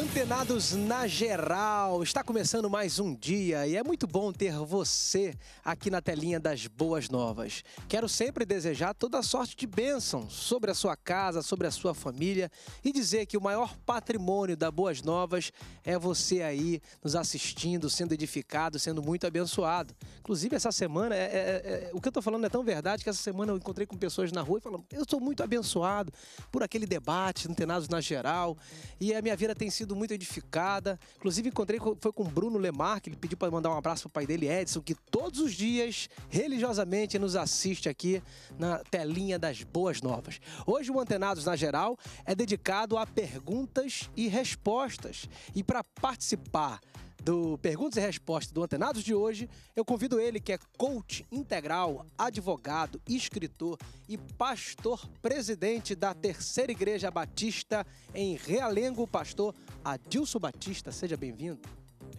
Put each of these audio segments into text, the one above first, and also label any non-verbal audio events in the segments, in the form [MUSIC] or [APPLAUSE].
Antenados na geral, está começando mais um dia e é muito bom ter você aqui na telinha das boas novas. Quero sempre desejar toda sorte de bênção sobre a sua casa, sobre a sua família e dizer que o maior patrimônio da Boas Novas é você aí nos assistindo, sendo edificado, sendo muito abençoado. Inclusive, essa semana, é, é, é, é o que eu estou falando é tão verdade que essa semana eu encontrei com pessoas na rua e falando: eu sou muito abençoado por aquele debate, Antenados na geral, e a minha vida tem sido sido muito edificada. Inclusive, encontrei foi com o Bruno Lemar, que ele pediu para mandar um abraço pro pai dele, Edson, que todos os dias, religiosamente, nos assiste aqui na telinha das Boas Novas. Hoje, o Antenados na Geral é dedicado a perguntas e respostas. E para participar do Perguntas e Respostas do Antenados de hoje, eu convido ele, que é coach integral, advogado, escritor e pastor presidente da Terceira Igreja Batista em Realengo, pastor Adilson Batista, seja bem-vindo.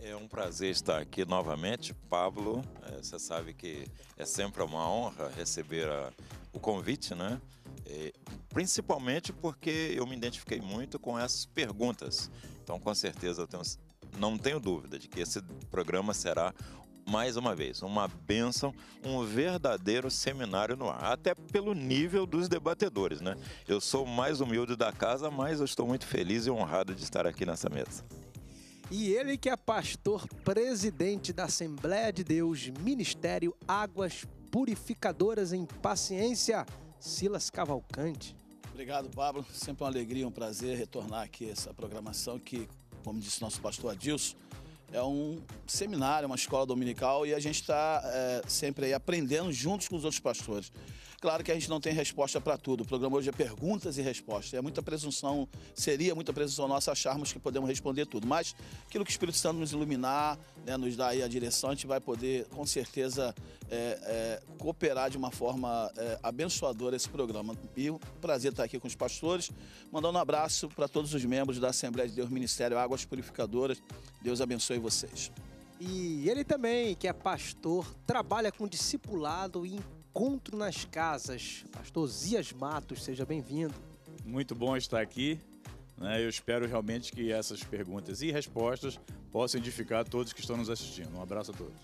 É um prazer estar aqui novamente, Pablo. É, você sabe que é sempre uma honra receber a, o convite, né? É, principalmente porque eu me identifiquei muito com essas perguntas. Então, com certeza, eu tenho, não tenho dúvida de que esse programa será mais uma vez, uma bênção um verdadeiro seminário no ar, até pelo nível dos debatedores, né? Eu sou o mais humilde da casa, mas eu estou muito feliz e honrado de estar aqui nessa mesa. E ele que é pastor presidente da Assembleia de Deus, Ministério Águas Purificadoras em Paciência, Silas Cavalcante. Obrigado, Pablo. Sempre uma alegria, um prazer retornar aqui essa programação que, como disse nosso pastor Adilson, é um seminário, uma escola dominical e a gente está é, eh, sempre aí aprendendo juntos com os outros pastores. Claro que a gente não tem resposta para tudo. O programa hoje é perguntas e respostas. É muita presunção, seria muita presunção nossa acharmos que podemos responder tudo. Mas aquilo que o Espírito Santo nos iluminar, né, nos dar aí a direção, a gente vai poder, com certeza, é, é, cooperar de uma forma é, abençoadora esse programa. E um prazer estar aqui com os pastores. Mandando um abraço para todos os membros da Assembleia de Deus Ministério Águas Purificadoras. Deus abençoe vocês. E ele também, que é pastor, trabalha com discipulado e Encontro nas Casas. Pastor Zias Matos, seja bem-vindo. Muito bom estar aqui. Né? Eu espero realmente que essas perguntas e respostas possam edificar todos que estão nos assistindo. Um abraço a todos.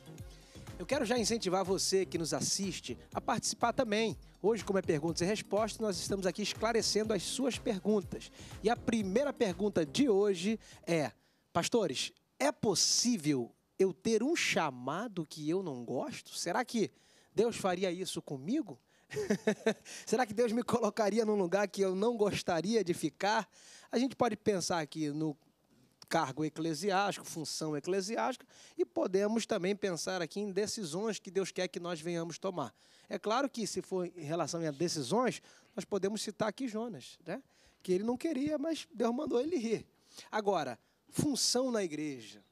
Eu quero já incentivar você que nos assiste a participar também. Hoje, como é perguntas e respostas, nós estamos aqui esclarecendo as suas perguntas. E a primeira pergunta de hoje é: Pastores, é possível eu ter um chamado que eu não gosto? Será que Deus faria isso comigo? [LAUGHS] Será que Deus me colocaria num lugar que eu não gostaria de ficar? A gente pode pensar aqui no cargo eclesiástico, função eclesiástica, e podemos também pensar aqui em decisões que Deus quer que nós venhamos tomar. É claro que, se for em relação a decisões, nós podemos citar aqui Jonas, né? que ele não queria, mas Deus mandou ele ir. Agora, função na igreja,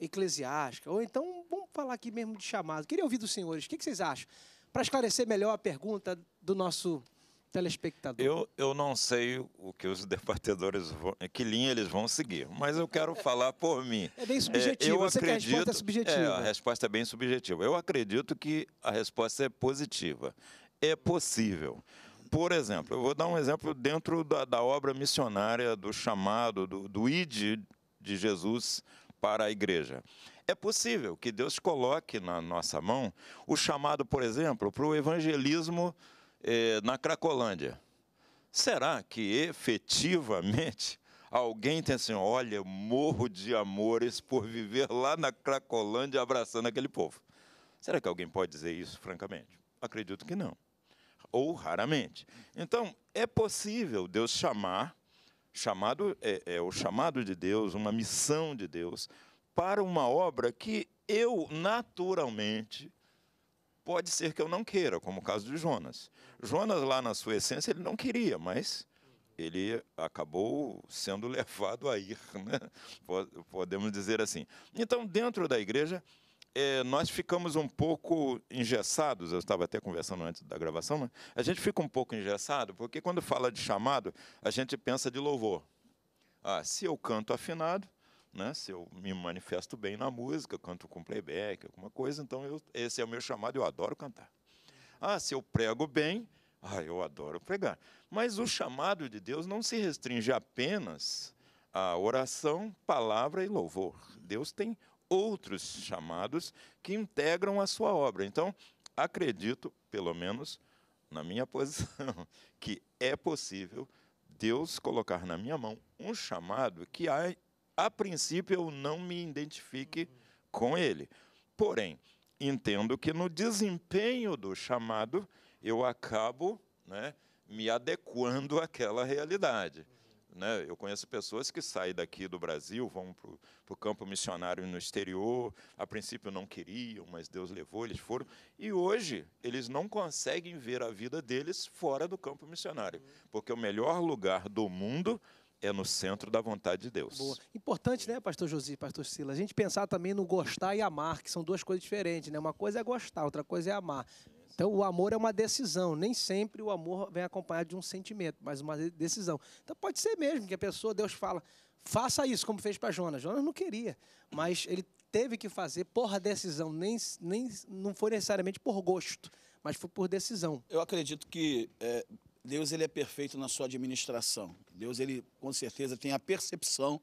eclesiástica, ou então vamos falar aqui mesmo de chamado. Queria ouvir dos senhores, o que vocês acham? Para esclarecer melhor a pergunta do nosso telespectador. Eu, eu não sei o que os [LAUGHS] debatedores vão, que linha eles vão seguir, mas eu quero falar por mim. É bem subjetivo, é, eu Você acredito, a resposta é subjetiva. É, a resposta é bem subjetiva. Eu acredito que a resposta é positiva. É possível. Por exemplo, eu vou dar um exemplo dentro da, da obra missionária do chamado, do, do ID de Jesus para a igreja. É possível que Deus coloque na nossa mão o chamado, por exemplo, para o evangelismo eh, na Cracolândia. Será que efetivamente alguém tem assim, olha, eu morro de amores por viver lá na Cracolândia abraçando aquele povo? Será que alguém pode dizer isso, francamente? Acredito que não. Ou raramente. Então, é possível Deus chamar Chamado é, é o chamado de Deus, uma missão de Deus, para uma obra que eu naturalmente pode ser que eu não queira, como o caso de Jonas. Jonas, lá na sua essência, ele não queria, mas ele acabou sendo [LAUGHS] levado a ir, né? podemos dizer assim. Então, dentro da igreja, é, nós ficamos um pouco engessados, eu estava até conversando antes da gravação, né? a gente fica um pouco engessado, porque quando fala de chamado, a gente pensa de louvor. Ah, se eu canto afinado, né? se eu me manifesto bem na música, canto com playback, alguma coisa, então eu, esse é o meu chamado, eu adoro cantar. Ah, se eu prego bem, ah, eu adoro pregar. Mas o chamado de Deus não se restringe apenas a oração, palavra e louvor. Deus tem outros chamados que integram a sua obra. Então, acredito, pelo menos na minha [LAUGHS] posição, que é possível Deus colocar na minha mão um chamado que, a, a princípio, eu não me identifique com ele. Porém, entendo que no desempenho do chamado eu acabo né, me adequando àquela realidade. Né? Eu conheço pessoas que saem daqui do Brasil, vão para o campo missionário no exterior, a princípio não queriam, mas Deus levou, eles foram, e hoje eles não conseguem ver a vida deles fora do campo missionário, porque o melhor lugar do mundo é no centro da vontade de Deus. Boa. Importante, né, pastor Josi, pastor Silas, a gente pensar também no gostar e amar, que são duas coisas diferentes, né? Uma coisa é gostar, outra coisa é amar. Então, o amor é uma decisão. Nem sempre o amor vem acompanhado de um sentimento, mas uma decisão. Então, pode ser mesmo que a pessoa, Deus fala, faça isso, como fez para Jonas. Jonas não queria, mas ele teve que fazer por decisão. Nem, nem, não foi necessariamente por gosto, mas foi por decisão. Eu acredito que é, Deus ele é perfeito na sua administração. Deus, ele com certeza, tem a percepção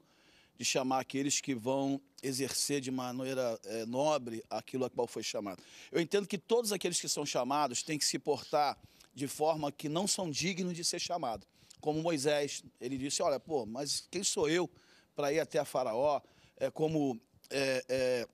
de chamar aqueles que vão exercer de maneira é, nobre aquilo a qual foi chamado. Eu entendo que todos aqueles que são chamados têm que se portar de forma que não são dignos de ser chamados. Como Moisés, ele disse: Olha, pô, mas quem sou eu para ir até a Faraó? É como. É, é,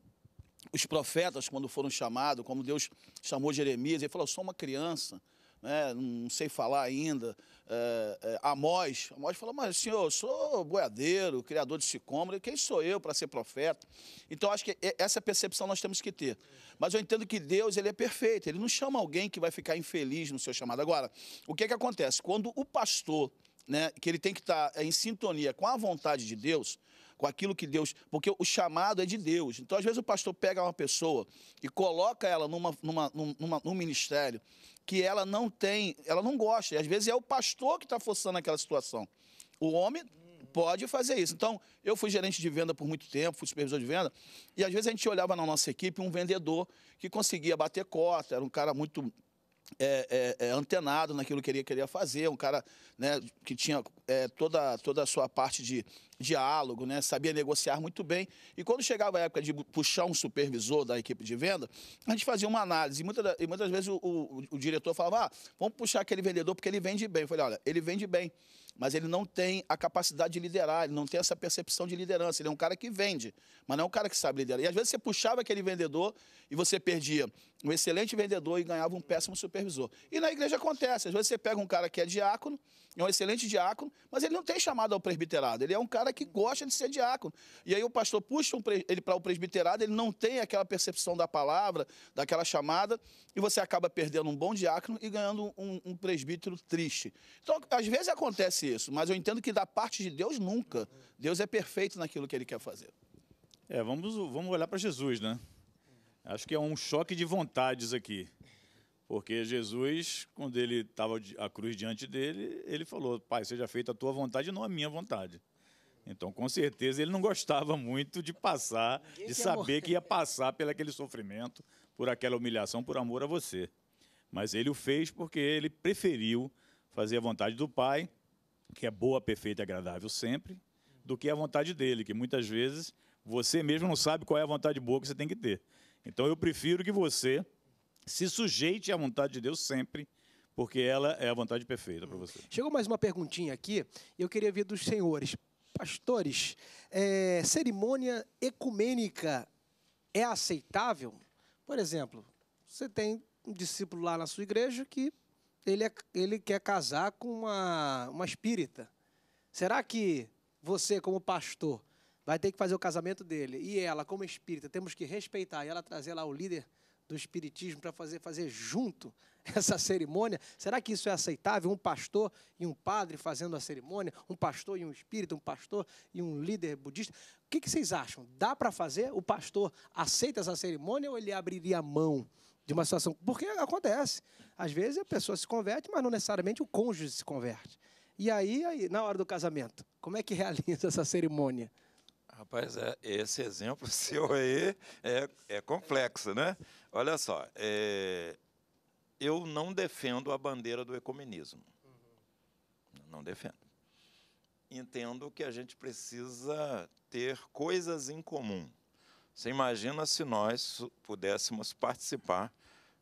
os profetas, quando foram chamados, como Deus chamou Jeremias, ele falou: Eu sou uma criança, né, não sei falar ainda, é, é, Amós. Amós fala, mas senhor, eu sou boiadeiro, criador de sicômoro, quem sou eu para ser profeta? Então, acho que essa percepção nós temos que ter. Mas eu entendo que Deus, ele é perfeito, ele não chama alguém que vai ficar infeliz no seu chamado. Agora, o que é que acontece? Quando o pastor, né, que ele tem que tá, estar eh, em sintonia com a vontade de Deus, com aquilo que Deus. Porque o chamado é de Deus. Então, às vezes, o pastor pega uma pessoa e coloca ela numa, numa, numa, num ministério que ela não tem, ela não gosta. E às vezes é o pastor que está forçando aquela situação. O homem pode fazer isso. Então, eu fui gerente de venda por muito tempo, fui supervisor de venda, e às vezes a gente olhava na nossa equipe um vendedor que conseguia bater cota, era um cara muito é, é, é, antenado naquilo que ele queria fazer, um cara né, que tinha é, toda, toda a sua parte de diálogo, né, sabia negociar muito bem. E quando chegava a época de puxar um supervisor da equipe de venda, a gente fazia uma análise. E, e muitas vezes o, o, o, diretor falava: ah, vamos puxar aquele vendedor porque ele vende bem. Eu falei: olha, ele vende bem, mas ele não tem a capacidade de liderar, ele não tem essa percepção de liderança. Ele é um cara que vende, mas não é um cara que sabe liderar. E às vezes você puxava aquele vendedor e você perdia um excelente vendedor e ganhava um péssimo supervisor. E na igreja acontece, às vezes você pega um cara que é diácono, é um excelente diácono, mas ele não tem chamado ao presbiterado, ele é um cara que gosta de ser diácono. E aí o pastor puxa um ele para o presbiterado, ele não tem aquela percepção da palavra, daquela chamada, e você acaba perdendo um bom diácono e ganhando um, um presbítero triste. Então, às vezes acontece isso, mas eu entendo que da parte de Deus nunca. Deus é perfeito naquilo que ele quer fazer. É, vamos, vamos olhar para Jesus, né? Acho que é um choque de vontades aqui. Porque Jesus, quando ele estava a cruz diante dele, ele falou: Pai, seja feita a tua vontade, e não a minha vontade. Então, com certeza, ele não gostava muito de passar, de saber que ia passar por aquele sofrimento, por aquela humilhação, por amor a você. Mas ele o fez porque ele preferiu fazer a vontade do Pai, que é boa, perfeita e agradável sempre, do que a vontade dele, que muitas vezes você mesmo não sabe qual é a vontade boa que você tem que ter. Então eu prefiro que você se sujeite à vontade de Deus sempre, porque ela é a vontade perfeita para você. Chegou mais uma perguntinha aqui, eu queria ver dos senhores. Pastores, é, cerimônia ecumênica é aceitável? Por exemplo, você tem um discípulo lá na sua igreja que ele, é, ele quer casar com uma, uma espírita. Será que você, como pastor, vai ter que fazer o casamento dele. E ela, como espírita, temos que respeitar. E ela trazer lá o líder do espiritismo para fazer, fazer junto [LAUGHS] essa cerimônia. Será que isso é aceitável? Um pastor e um padre fazendo a cerimônia? Um pastor e um espírita? Um pastor e um líder budista? O que, que vocês acham? Dá para fazer? O pastor aceita essa cerimônia ou ele abriria a mão? de uma situação. Porque acontece. Às vezes a pessoa se converte, mas não necessariamente o cônjuge se converte. E aí, aí na hora do casamento, como é que [LAUGHS] realiza essa cerimônia? Rapaz, é, esse exemplo [LAUGHS] seu aí é, é complexo, né? Olha só, é, eu não defendo a bandeira do ecumenismo. Uhum. Não defendo. Entendo que a gente precisa ter coisas em comum. Você imagina se nós pudéssemos participar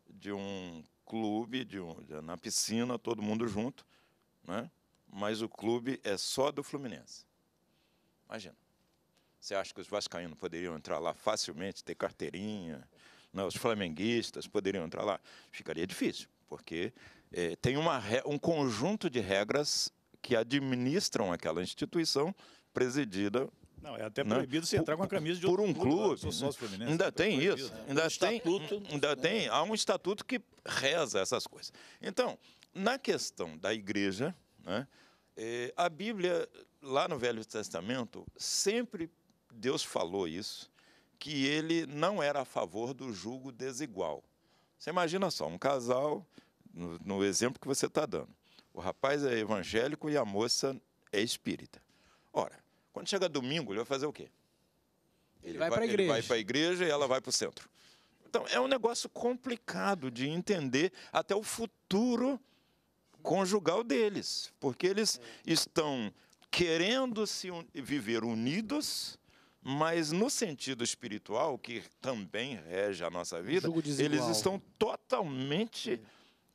de um clube, de um, na piscina, todo mundo junto, né? mas o clube é só do Fluminense. Imagina. Você acha que os vascaínos poderiam entrar lá facilmente, ter carteirinha? Não, os flamenguistas poderiam entrar lá? Ficaria difícil, porque é, tem uma, um conjunto de regras que administram aquela instituição presidida não, é até né, proibido você entrar com a camisa de por um clube. clube. Ainda é tem proibido. isso. Né? Ainda um tem, estatuto, ainda né? tem, há um estatuto que reza essas coisas. Então, na questão da igreja, né, é, a Bíblia lá no Velho Testamento sempre Deus falou isso, que ele não era a favor do julgo desigual. Você imagina só, um casal, no, no exemplo que você está dando, o rapaz é evangélico e a moça é espírita. Ora, quando chega domingo, ele vai fazer o quê? Ele, ele vai, vai para a igreja. Ele vai para a igreja e ela vai para o centro. Então, é um negócio complicado de entender até o futuro conjugal deles, porque eles estão querendo se un... viver unidos, mas no sentido espiritual, que também rege a nossa vida, eles estão totalmente é.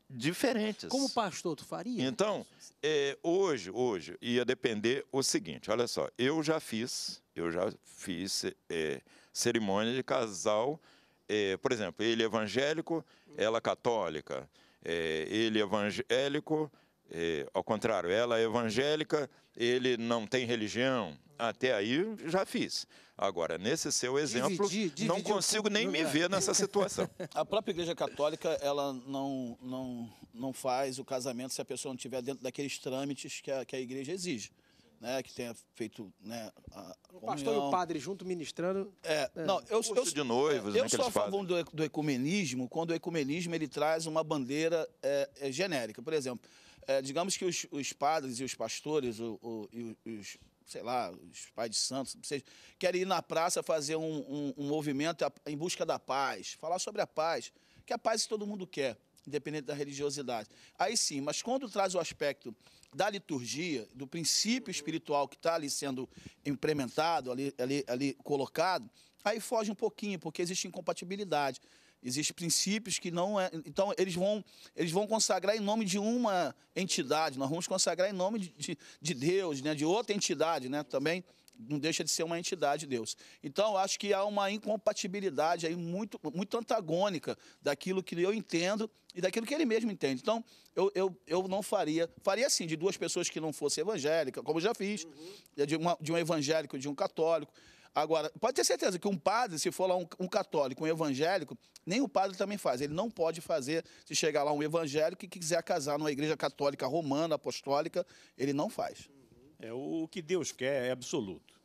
diferentes. Como pastor, tu faria? Então, é, hoje, hoje, ia depender o seguinte, olha só, eu já fiz, eu já fiz é, cerimônia de casal, é, por exemplo, ele evangélico, ela católica, é, ele evangélico, é, ao contrário, ela evangélica, ele não tem religião, até aí já fiz. Agora, nesse seu exemplo, não consigo nem lugar. me ver nessa situação. [LAUGHS] A própria Igreja Católica, ela não, não, não faz o casamento se a pessoa não estiver dentro daqueles trâmites que a, que a Igreja exige. Né, que tenha feito né, a o pastor e o padre junto ministrando. É, né? não, eu, eu, de noivos, é, né, eu né, sou a favor do, do, ecumenismo quando o ecumenismo ele traz uma bandeira é, é genérica. Por exemplo, é, digamos que os, os, padres e os pastores o, o, e os sei lá, os pais de santos, vocês querem ir na praça fazer um, um, um movimento em busca da paz, falar sobre a paz, que a paz todo mundo quer independente da religiosidade. Aí sim, mas quando traz o aspecto da liturgia, do princípio espiritual que está ali sendo implementado, ali, ali, ali colocado, aí foge um pouquinho, porque existe incompatibilidade. Existem princípios que não é. Então, eles vão, eles vão consagrar em nome de uma entidade, nós vamos consagrar em nome de, de, de Deus, né? de outra entidade né? também. Não deixa de ser uma entidade Deus. Então, acho que há uma incompatibilidade aí muito, muito antagônica daquilo que eu entendo e daquilo que ele mesmo entende. Então, eu, eu, eu não faria. Faria assim, de duas pessoas que não fossem evangélicas, como já fiz, uhum. de, uma, de um evangélico e de um católico. Agora, pode ter certeza que um padre, se for lá um, um, católico, um evangélico, nem o padre também faz. Ele não pode fazer, se chegar lá um evangélico que quiser casar numa igreja católica romana, apostólica, ele não faz. É o que Deus quer é absoluto.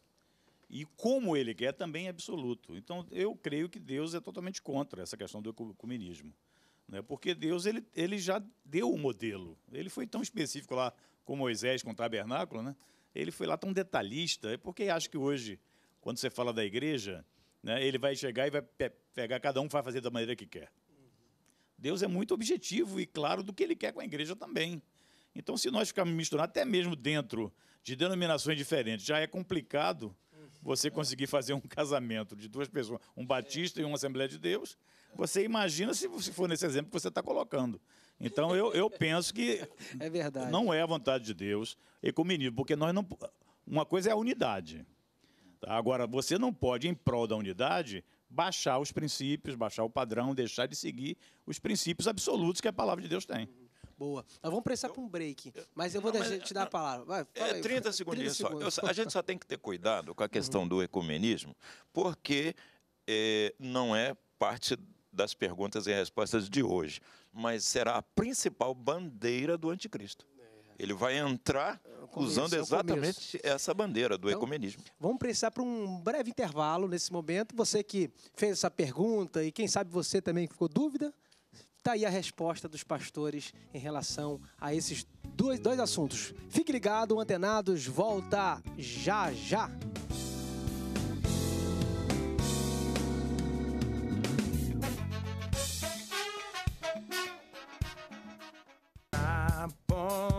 E como ele quer também é absoluto. Então, eu creio que Deus é totalmente contra essa questão do ecumenismo. Né? Porque Deus ele, ele já deu o modelo. Ele foi tão específico lá com Moisés, com o tabernáculo, né? ele foi lá tão detalhista. É porque acho que hoje quando você fala da igreja, né, ele vai chegar e vai pe pegar, cada um vai fazer da maneira que quer. Deus é muito objetivo e claro do que ele quer com a igreja também. Então, se nós ficarmos misturando, até mesmo dentro de denominações diferentes, já é complicado você conseguir fazer um [LAUGHS] casamento de duas pessoas, um batista e uma Assembleia de Deus. Você imagina se for nesse exemplo que você está colocando. Então, eu, eu penso que [LAUGHS] é verdade. não é a vontade de Deus ecumenismo, porque nós não. Uma coisa é a unidade. Tá? Agora, você não pode, em prol da unidade, baixar os princípios, baixar o padrão, deixar de seguir os princípios absolutos que a palavra de Deus tem. Boa. Nós vamos precisar para um break, mas eu vou não, mas, te dar a é- palavra. Vai, é, aí, 30 [LAUGHS] segundos. só. Eu, a gente só tem que ter cuidado com a questão do ecumenismo, porque é, não é parte das perguntas e respostas de hoje, mas será a principal bandeira do anticristo. Ele vai entrar é começo, é usando exatamente essa bandeira do então, ecumenismo. Vamos precisar para um breve intervalo nesse momento. Você que fez essa pergunta e quem sabe você também ficou dúvida, está aí a resposta dos pastores em relação a esses dois, dois assuntos. Fique ligado, antenados, volta já já!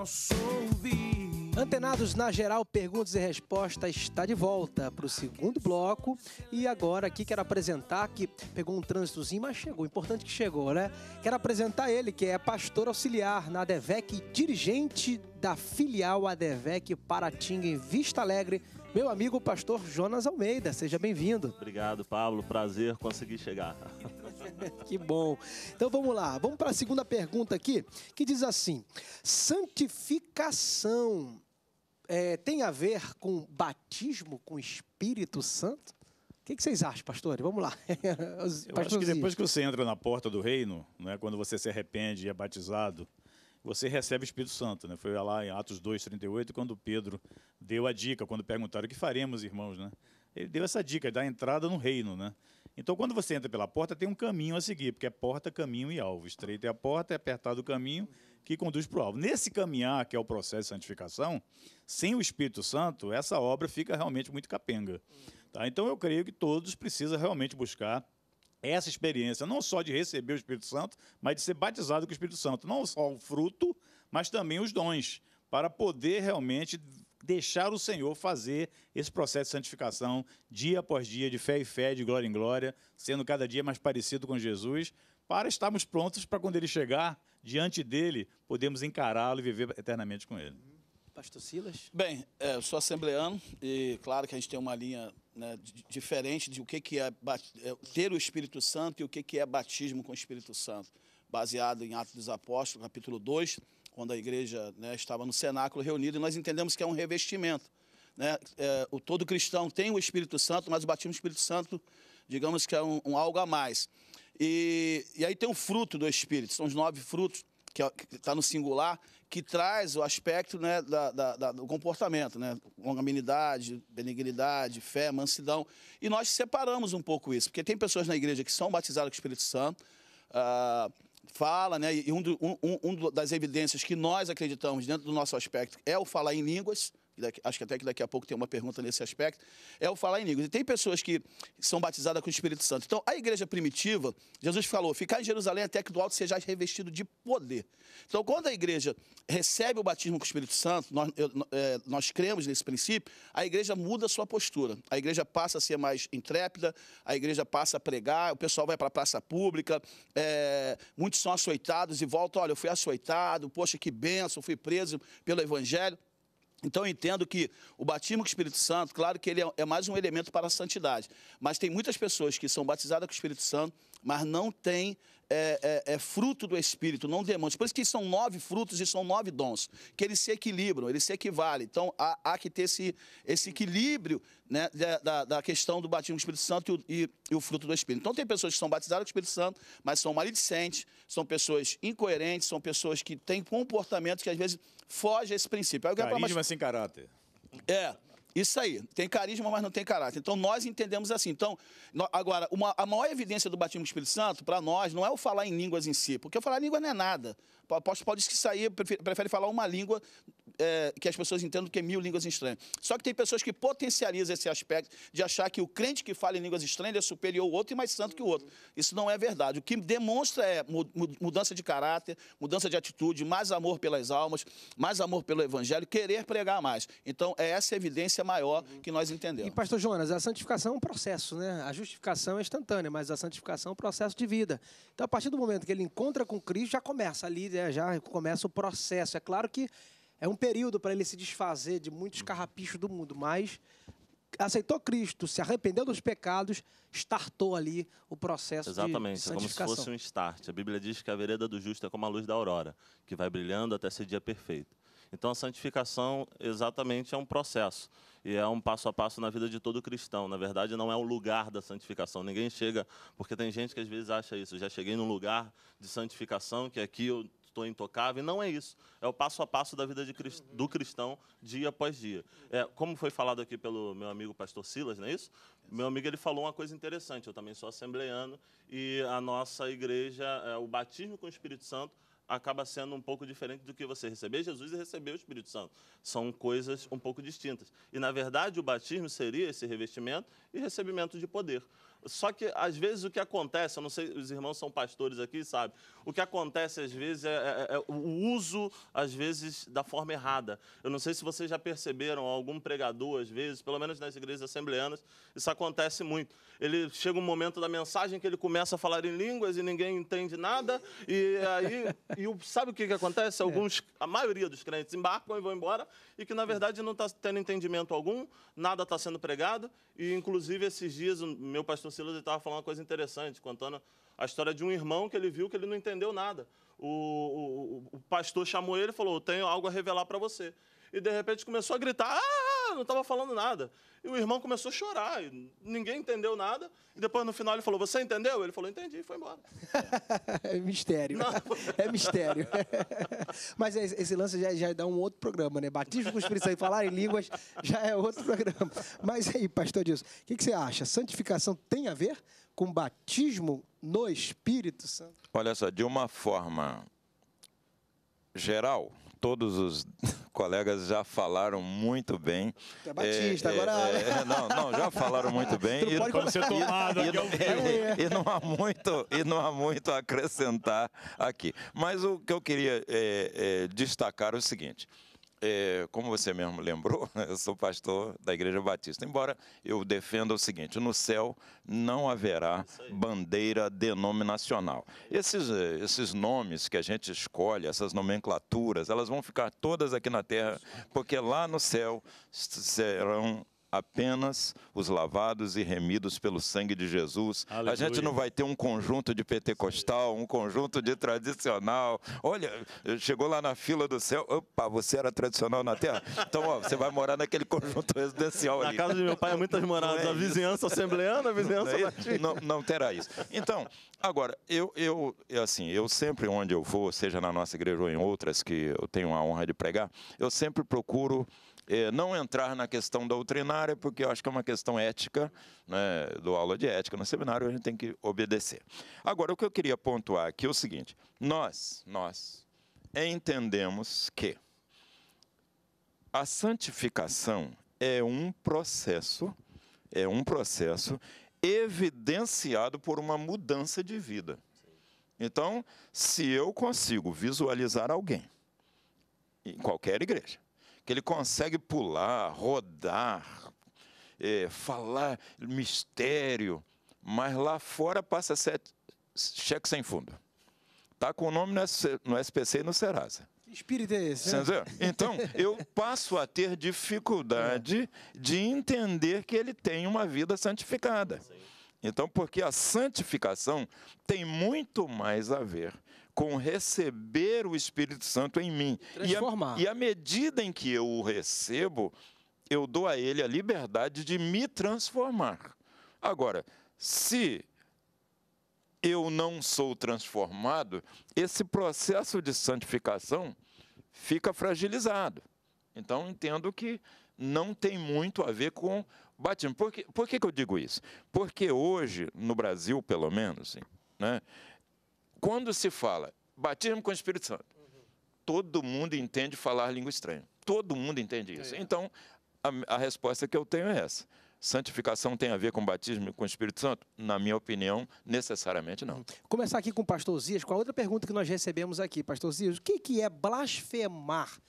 posso ouvir. Antenados na geral, perguntas e respostas está de volta para o segundo bloco. E agora aqui quero apresentar, que pegou um trânsitozinho, mas chegou, importante é que chegou, né? Quero apresentar ele, que é pastor auxiliar na ADVEC, dirigente da filial ADVEC Paratinga em Vista Alegre, meu amigo pastor Jonas Almeida. Seja bem-vindo. Obrigado, Pablo. Prazer conseguir chegar. [LAUGHS] [LAUGHS] que bom. Então vamos lá, vamos para a segunda pergunta aqui, que diz assim: santificação é, tem a ver com batismo com Espírito Santo? O que, que vocês acham, pastores? Vamos lá. [LAUGHS] Eu acho que depois que você entra na porta do reino, é quando você se arrepende e é batizado, você recebe o Espírito Santo. Né? Foi lá em Atos 2,38, quando Pedro deu a dica, quando perguntaram o que faremos, irmãos. Né? Ele deu essa dica da entrada no reino. Né? Então, quando você entra pela porta, tem um caminho a seguir, porque é porta, caminho e alvo. Estreito é a porta, é apertado o caminho que conduz para o alvo. Nesse caminhar, que é o processo de santificação, sem o Espírito Santo, essa obra fica realmente muito capenga. Tá? Então, eu creio que todos precisam realmente buscar essa experiência, não só de receber o Espírito Santo, mas de ser batizado com o Espírito Santo. Não só o fruto, mas também os dons, para poder realmente deixar o Senhor fazer esse processo de santificação dia após dia, de fé em fé, de glória em glória, sendo cada dia mais parecido com Jesus, para estarmos prontos para quando ele chegar diante dele, podemos encará-lo e viver eternamente com ele. Pastor Silas? Bem, é, eu sou assembleano e claro que a gente tem uma linha né, diferente de o que, que é, é ter o Espírito Santo e o que, que é batismo com o Espírito Santo, baseado em Atos dos Apóstolos, capítulo 2 quando a igreja né, estava no cenáculo reunida, e nós entendemos que é um revestimento. Né? É, o todo cristão tem o Espírito Santo, mas o batismo do Espírito Santo, digamos que é um, um algo a mais. E, e aí tem o fruto do Espírito, são os nove frutos que está no singular, que traz o aspecto né, da, da, do comportamento, né? longanimidade, benignidade, fé, mansidão. E nós separamos um pouco isso, porque tem pessoas na igreja que são batizadas com o Espírito Santo, ah, fala, né? E um, do, um, um das evidências que nós acreditamos dentro do nosso aspecto é o falar em línguas, daqui, acho que até que daqui a pouco tem uma pergunta nesse aspecto, é o falar em línguas. E tem pessoas que são batizadas com o Espírito Santo. Então, a igreja primitiva, Jesus falou, ficar em Jerusalém até que do alto seja revestido de poder. Então, quando a igreja recebe o batismo com o Espírito Santo, nós, eu, é, nós cremos nesse princípio, a igreja muda a sua postura. A igreja passa a ser mais intrépida, a igreja passa a pregar, o pessoal vai para a praça pública, é, muitos são açoitados e voltam, olha, eu fui açoitado, poxa, que benção, fui preso pelo evangelho. Então eu entendo que o batismo com o Espírito Santo, claro que ele é, é mais um elemento para a santidade, mas tem muitas pessoas que são batizadas com o Espírito Santo, mas não têm é, é, é, fruto do Espírito, não demônios. Por isso que são nove frutos e são nove dons, que eles se equilibram, eles se equivalem. Então há, há que ter esse, esse equilíbrio né, da, da, questão do batismo do Espírito Santo e o, e, e o, fruto do Espírito. Então tem pessoas que são batizadas com o Espírito Santo, mas são maledicentes, são pessoas incoerentes, são pessoas que têm comportamentos que às vezes fogem a esse princípio. Carisma mas... sem caráter. É. Isso aí, tem carisma, mas não tem caráter. Então nós entendemos assim. Então, agora, uma, a maior evidência do batismo do Espírito Santo, para nós, não é o falar em línguas em si, porque falar em língua não é nada. O apóstolo Paulo que sair prefere falar uma língua é, que as pessoas entendam do que mil línguas estranhas. Só que tem pessoas que potencializam esse aspecto de achar que o crente que fala em línguas estranhas é superior ao outro e mais santo que o outro. Isso não é verdade. O que demonstra é mudança de caráter, mudança de atitude, mais amor pelas almas, mais amor pelo evangelho, querer pregar mais. Então, é essa evidência maior que nós entendemos. E, pastor Jonas, a santificação é um processo, né? A justificação é instantânea, mas a santificação é um processo de vida. Então, a partir do momento que ele encontra com Cristo, já começa ali é, já começa o processo. É claro que é um período para ele se desfazer de muitos uhum. carrapichos do mundo, mas aceitou Cristo, se arrependeu dos pecados, startou ali o processo Exatamente, de santificação. é como se fosse um start. A Bíblia diz que a vereda do justo é como a luz da aurora, que vai brilhando até ser dia perfeito. Então a santificação exatamente é um processo e é um passo a passo na vida de todo cristão. Na verdade, não é o lugar da santificação. Ninguém chega, porque tem gente que às vezes acha isso. Já cheguei num lugar de santificação que aqui eu pastor intocável. Não é isso. É o passo a passo da vida crist... do cristão dia após dia. É, como foi falado aqui pelo meu amigo pastor Silas, não é isso? Meu amigo ele falou uma coisa interessante. Eu também sou assembleiano e a nossa igreja, é, o batismo com o Espírito Santo acaba sendo um pouco diferente do que você receber Jesus e receber o Espírito Santo. São coisas um pouco distintas. E, na verdade, o batismo seria esse revestimento e recebimento de poder. Só que, às vezes, o que acontece, eu não sei, os irmãos são pastores aqui, sabe? O que acontece, às vezes, é, é, é o uso, às vezes, da forma errada. Eu não sei se vocês já perceberam, algum pregador, às vezes, pelo menos nas igrejas assembleanas, isso acontece muito. Ele chega um momento da mensagem que ele começa a falar em línguas e ninguém entende nada, e aí, e sabe o que, que acontece? É. Alguns, a maioria dos crentes embarcam e vão embora, e que, na é. verdade, não está tendo entendimento algum, nada está sendo pregado, e, inclusive, esses dias, o meu pastor Silas estava falando uma coisa interessante, contando a história de um irmão que ele viu que ele não entendeu nada. O, o, o pastor chamou ele e falou: Tenho algo a revelar para você. E de repente começou a gritar: Ah! Ah, não estava falando nada. E o irmão começou a chorar, ninguém entendeu nada. E depois, no final, ele falou, você entendeu? Ele falou, entendi, e foi embora. [LAUGHS] é mistério. [LAUGHS] É mistério. [LAUGHS] Mas esse lance já, já, dá um outro programa, né? Batismo com o Espírito Santo, falar em línguas, já é outro programa. Mas aí, pastor Dilson, o que, que você acha? Santificação tem a ver com batismo no Espírito Santo? Olha só, de uma forma geral, todos os colegas já falaram muito bem. É Batista, é, agora. É, é, é, não, não, já falaram muito [LAUGHS] bem. É e, não há muito, e não há muito a acrescentar aqui. Mas o que eu queria destacar é o seguinte é, como você mesmo lembrou, [LAUGHS] eu sou pastor da Igreja Batista. Embora eu defenda o seguinte: no céu não haverá é bandeira denominacional. Esses, eh, esses nomes que a gente escolhe, essas nomenclaturas, elas vão ficar todas aqui na terra, porque lá no céu serão apenas os lavados e remidos pelo sangue de Jesus. Aleluia. A gente não vai ter um conjunto de pentecostal, um conjunto de tradicional. Olha, chegou lá na fila do céu, opa, você era tradicional na terra? Então, ó, você vai morar naquele conjunto residencial ali. Na casa de meu pai, é muitas é moradas, é a vizinhança assembleana, a vizinhança não, não, não terá isso. Então, agora, eu, eu, assim, eu sempre onde eu vou, seja na nossa igreja ou em outras que eu tenho a honra de pregar, eu sempre procuro é, não entrar na questão doutrinária, porque eu acho que é uma questão ética, né, do aula de ética no seminário, a gente tem que obedecer. Agora, o que eu queria pontuar aqui é o seguinte: nós, nós entendemos que a santificação é um processo, é um processo evidenciado por uma mudança de vida. Então, se eu consigo visualizar alguém em qualquer igreja que ele consegue pular, rodar, é, falar mistério, mas lá fora passa sete, cheque sem fundo. Tá com o nome no SPC e no Serasa. Que espírito é esse? Né? Então, eu passo a ter dificuldade de entender que ele tem uma vida santificada. Então, porque a santificação tem muito mais a ver com receber o Espírito Santo em mim. Transformar. E, à medida em que eu o recebo, eu dou a ele a liberdade de me transformar. Agora, se eu não sou transformado, esse processo de santificação fica fragilizado. Então, entendo que não tem muito a ver com batismo. Por que, por que, que eu digo isso? Porque hoje, no Brasil, pelo menos, assim, né, quando se fala batismo com o Espírito Santo, uhum. todo mundo entende falar língua estranha. Todo mundo entende isso. É. Então, a, a resposta que eu tenho é essa. Santificação tem a ver com batismo com o Espírito Santo? Na minha opinião, necessariamente não. Começar aqui com o pastor Zias, com a outra pergunta que nós recebemos aqui. Pastor Zias, o que, que é blasfemar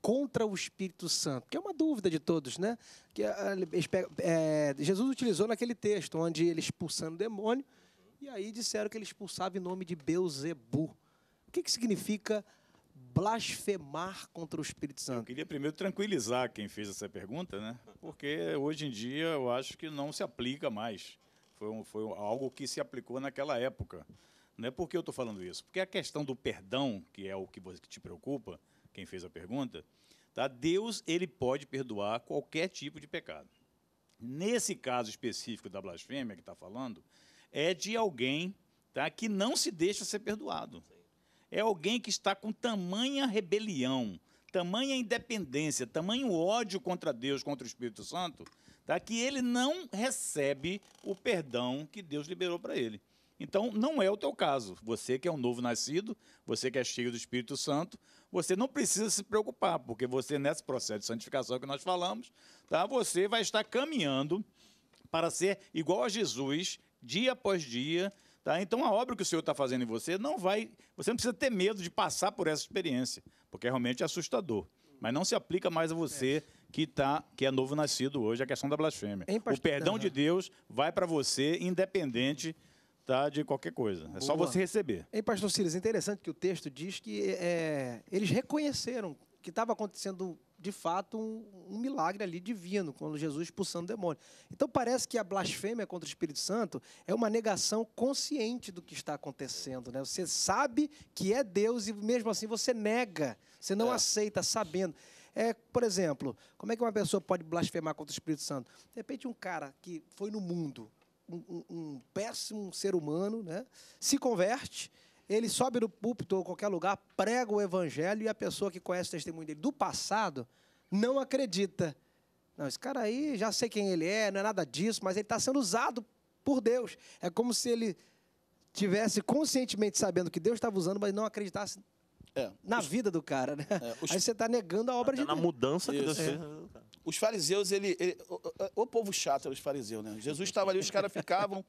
contra o Espírito Santo? Que é uma dúvida de todos, né? Que, é, Jesus utilizou naquele texto, onde ele expulsando o demônio, e aí disseram que ele expulsava em nome de Beuzebu. O que, que significa blasfemar contra o Espírito Santo? Eu queria primeiro tranquilizar quem fez essa pergunta, né? Porque hoje em dia eu acho que não se aplica mais. Foi, um, foi algo que se aplicou naquela época. Não é porque eu estou falando isso, porque a questão do perdão, que é o que te preocupa, quem fez a pergunta, tá? Deus ele pode perdoar qualquer tipo de pecado. Nesse caso específico da blasfêmia que está falando, é de alguém tá, que não se deixa ser perdoado. É alguém que está com tamanha rebelião, tamanha independência, tamanho ódio contra Deus, contra o Espírito Santo, tá, que ele não recebe o perdão que Deus liberou para ele. Então, não é o teu caso. Você que é um novo nascido, você que é cheio do Espírito Santo, você não precisa se preocupar, porque você, nesse processo de santificação que nós falamos, tá, você vai estar caminhando para ser igual a Jesus, dia após dia. Tá? Então, a obra que o Senhor está fazendo em você não vai. Você não precisa ter medo de passar por essa experiência, porque realmente é assustador. Mas não se aplica mais a você é. que, tá, que é novo nascido hoje, a questão da blasfêmia. É o perdão de né? Deus vai para você, independente tá, de qualquer coisa. É só você receber. Hein, pastor Silas, é interessante que o texto diz que é, é eles reconheceram que estava acontecendo de fato um, um, milagre ali divino, quando Jesus expulsando o demônio. Então parece que a blasfêmia contra o Espírito Santo é uma negação consciente do que está acontecendo. Né? Você sabe que é Deus e mesmo assim você nega, você não é. aceita sabendo. É, por exemplo, como é que uma pessoa pode blasfemar contra o Espírito Santo? De repente um cara que foi no mundo, um, um, um péssimo ser humano, né? se converte ele sobe no púlpito ou qualquer lugar, prega o evangelho e a pessoa que conhece o testemunho dele do passado não acredita. Não, esse cara aí, já sei quem ele é, não é nada disso, mas ele está sendo usado por Deus. É como se ele tivesse conscientemente sabendo que Deus estava usando, mas não acreditasse é, na os, vida do cara, né? É, os, aí você está negando a obra tá de na Deus. Na mudança que Deus É. Os fariseus, ele, ele o, o, povo chato era os fariseus, né? Jesus estava ali, os caras ficavam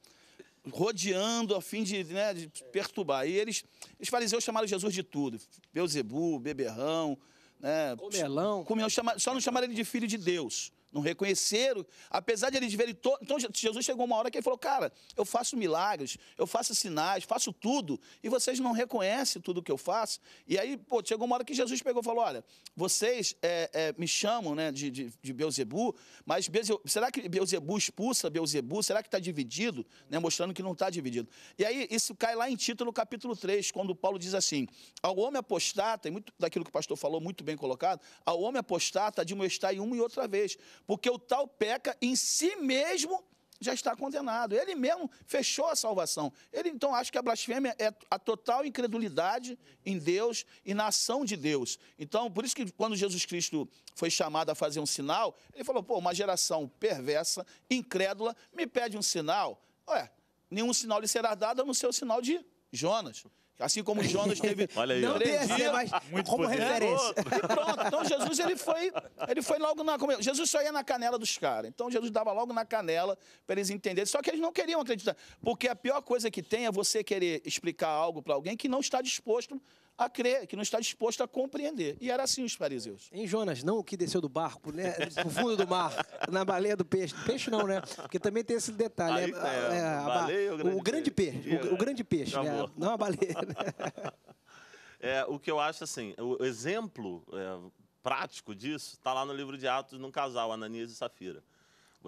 rodeando a fim de, né, de perturbar. E eles, os fariseus chamaram Jesus de tudo: Beuzebu, beberrão, né? Comelão. Comelão. Só não chamaram ele de filho de Deus não reconheceram, apesar de eles verem todo. Então Jesus chegou uma hora que ele falou: Cara, eu faço milagres, eu faço sinais, faço tudo, e vocês não reconhecem tudo que eu faço. E aí, pô, chegou uma hora que Jesus pegou e falou: Olha, vocês é, é, me chamam né, de, de, de Beuzebu, mas Beuzebu, será que Beuzebu expulsa Beuzebu? Será que está dividido? Né, mostrando que não está dividido. E aí, isso cai lá em Tito, no capítulo 3, quando Paulo diz assim: Ao homem apostata, e muito daquilo que o pastor falou, muito bem colocado, ao homem apostata, mostrar em uma e outra vez porque o tal peca em si mesmo já está condenado. Ele mesmo fechou a salvação. Ele então acha que a blasfêmia é a total incredulidade em Deus e na ação de Deus. Então, por isso que quando Jesus Cristo foi chamado a fazer um sinal, ele falou: "Pô, uma geração perversa, incrédula, me pede um sinal". Ué, nenhum sinal lhe será dado a não ser o sinal de Jonas. Assim como Jonas teve [LAUGHS] Olha aí, não mas Muito como poder. referência. [LAUGHS] E pronto, então Jesus ele foi, ele foi logo na Jesus só ia na canela dos caras. Então Jesus dava logo na canela para eles entenderem. Só que eles não queriam acreditar, porque a pior coisa que tem é você querer explicar algo para alguém que não está disposto a crer, que não está disposto a compreender. E era assim os fariseus. Em Jonas, não o que desceu do barco, né? no fundo do mar, na baleia do peixe. Peixe não, né? Porque também tem esse detalhe. Aí, é, é, é, a, baleia, o, grande o grande peixe. peixe o, o, grande peixe, né? não a baleia. Né? [LAUGHS] É, o que eu acho assim, o exemplo é, prático disso está lá no livro de Atos, num casal, Ananias e Safira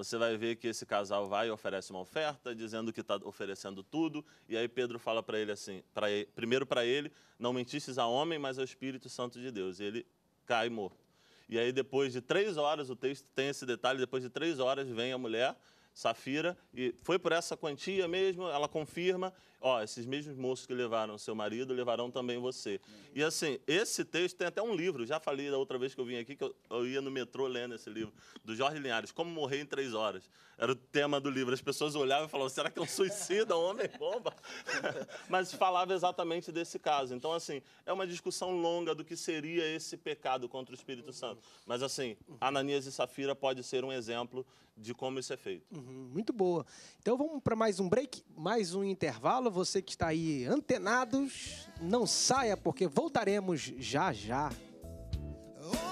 você vai ver que esse casal vai e oferece uma oferta, dizendo que está oferecendo tudo, e aí Pedro fala para ele assim, pra, primeiro para ele, não mentistes a homem, mas ao Espírito Santo de Deus, e ele cai morto. E aí depois de três horas, o texto tem esse detalhe, depois de três horas vem a mulher, Safira, e foi por essa quantia mesmo, ela confirma, ó, esses mesmos moços que levaram seu marido levarão também você. E assim, esse texto tem até um livro, já falei da outra vez que eu vim aqui, que eu, eu ia no metrô lendo esse livro, do Jorge Linhares, Como Morrer em Três Horas. Era o tema do livro. As pessoas olhavam e falavam, será que é um suicida, um homem-bomba? [LAUGHS] Mas falava exatamente desse caso. Então, assim, é uma discussão longa do que seria esse pecado contra o Espírito Santo. Mas, assim, Ananias e Safira pode ser um exemplo de como isso é feito. Uhum, muito boa. Então, vamos para mais um break, mais um intervalo intervalo. Você que está aí antenados, não saia porque voltaremos já já.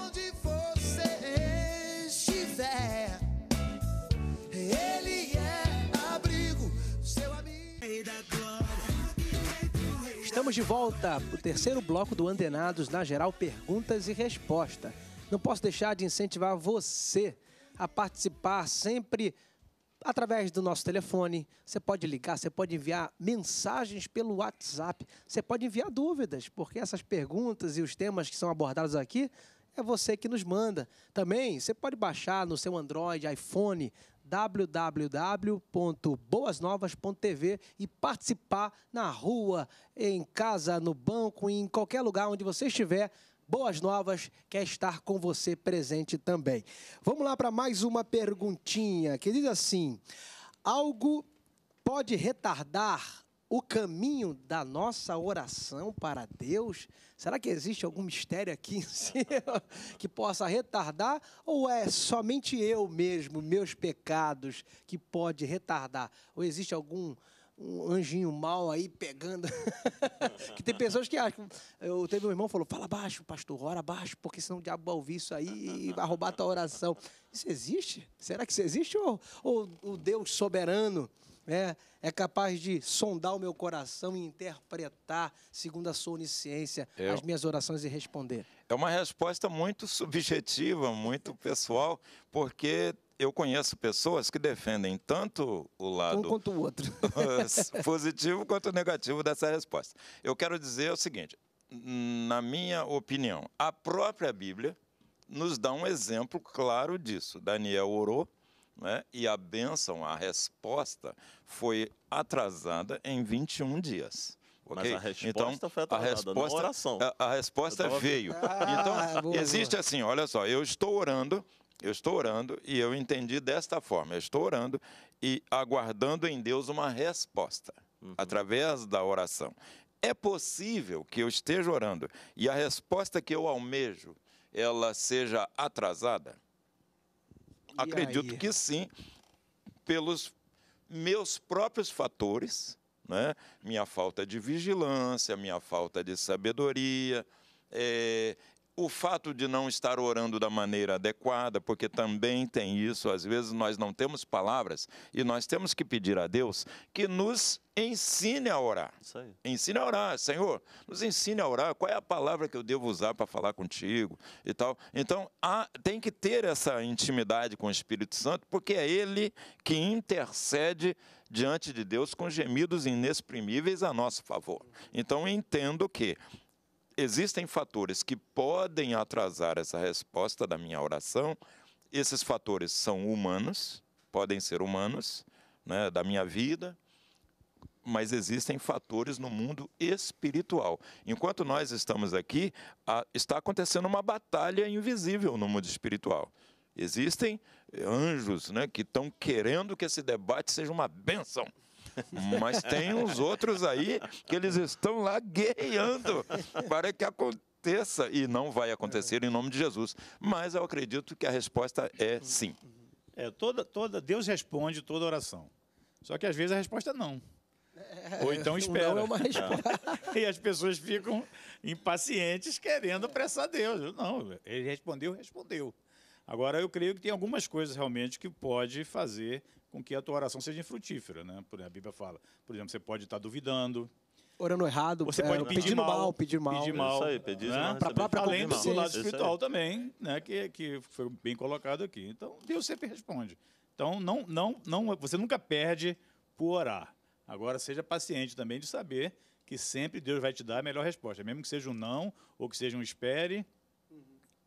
Onde você estiver, ele é abrigo, seu amigo. Estamos de volta para o terceiro bloco do Antenados na geral perguntas e Respostas. Não posso deixar de incentivar você a participar sempre através do nosso telefone, você pode ligar, você pode enviar mensagens pelo WhatsApp, você pode enviar dúvidas, porque essas perguntas e os temas que são abordados aqui é você que nos manda. Também você pode baixar no seu Android, iPhone, www.boasnovas.tv e participar na rua, em casa, no banco, em qualquer lugar onde você estiver Boas Novas quer estar com você presente também. Vamos lá para mais uma perguntinha que diz assim: algo pode retardar o caminho da nossa oração para Deus? Será que existe algum mistério aqui em [LAUGHS] cima que possa retardar? Ou é somente eu mesmo, meus pecados, que pode retardar? Ou existe algum um anjinho mal aí pegando. [LAUGHS] que tem pessoas que acham. Eu teve um irmão que falou: fala baixo, pastor, ora baixo, porque senão o diabo vai ouvir isso aí e vai roubar a tua oração. Isso existe? Será que isso existe? Ou, ou o Deus soberano é, é capaz de sondar o meu coração e interpretar, segundo a sua onisciência, é. as minhas orações e responder? É uma resposta muito subjetiva, muito pessoal, porque eu conheço pessoas que defendem tanto o lado. Um quanto o outro. [LAUGHS] positivo quanto negativo dessa resposta. Eu quero dizer o seguinte: na minha opinião, a própria Bíblia nos dá um exemplo claro disso. Daniel orou. Né? E a bênção, a resposta, foi atrasada em 21 dias. Okay? Mas a então, resposta então, foi atrasada, a resposta, oração. A, a resposta veio. Então, ah, então, existe assim, olha só, eu estou orando, eu estou orando e eu entendi desta forma. Eu estou orando e aguardando em Deus uma resposta uhum. através da oração. É possível que eu esteja orando e a resposta que eu almejo ela seja atrasada? E Acredito aí? que sim, pelos meus próprios fatores, né? minha falta de vigilância, minha falta de sabedoria, é, o fato de não estar orando da maneira adequada, porque também tem isso, às vezes nós não temos palavras e nós temos que pedir a Deus que nos ensine a orar. Ensine a orar, Senhor, nos ensine a orar. Qual é a palavra que eu devo usar para falar contigo e tal? Então, há, tem que ter essa intimidade com o Espírito Santo, porque é ele que intercede diante de Deus com gemidos inexprimíveis a nosso favor. Então, entendo que existem fatores que podem atrasar essa resposta da minha oração. Esses fatores são humanos, podem ser humanos, né, da minha vida, mas existem fatores no mundo espiritual. Enquanto nós estamos aqui, a, está acontecendo uma batalha invisível no mundo espiritual. Existem eh, anjos né, que estão querendo que esse debate seja uma benção mas tem uns outros aí que eles estão lá guerreando para que aconteça. E não vai acontecer em nome de Jesus. Mas eu acredito que a resposta é sim. É, toda, toda, Deus responde toda oração. Só que às vezes a resposta é não. É, Ou então espera. Não é uma resposta. [LAUGHS] e as pessoas ficam impacientes querendo apressar Deus. Não, ele respondeu, respondeu. Agora eu creio que tem algumas coisas realmente que pode fazer com que a tua oração seja frutífera, né? A Bíblia fala, por exemplo, você pode estar duvidando, orando errado, você pode é, pedir, mal, mal, pedir mal, pedir mal, pedir né? para a própria além do lado espiritual também, né? Que que foi bem colocado aqui. Então Deus sempre responde. Então não não não você nunca perde por orar. Agora seja paciente também de saber que sempre Deus vai te dar a melhor resposta, mesmo que seja um não ou que seja um espere, uhum.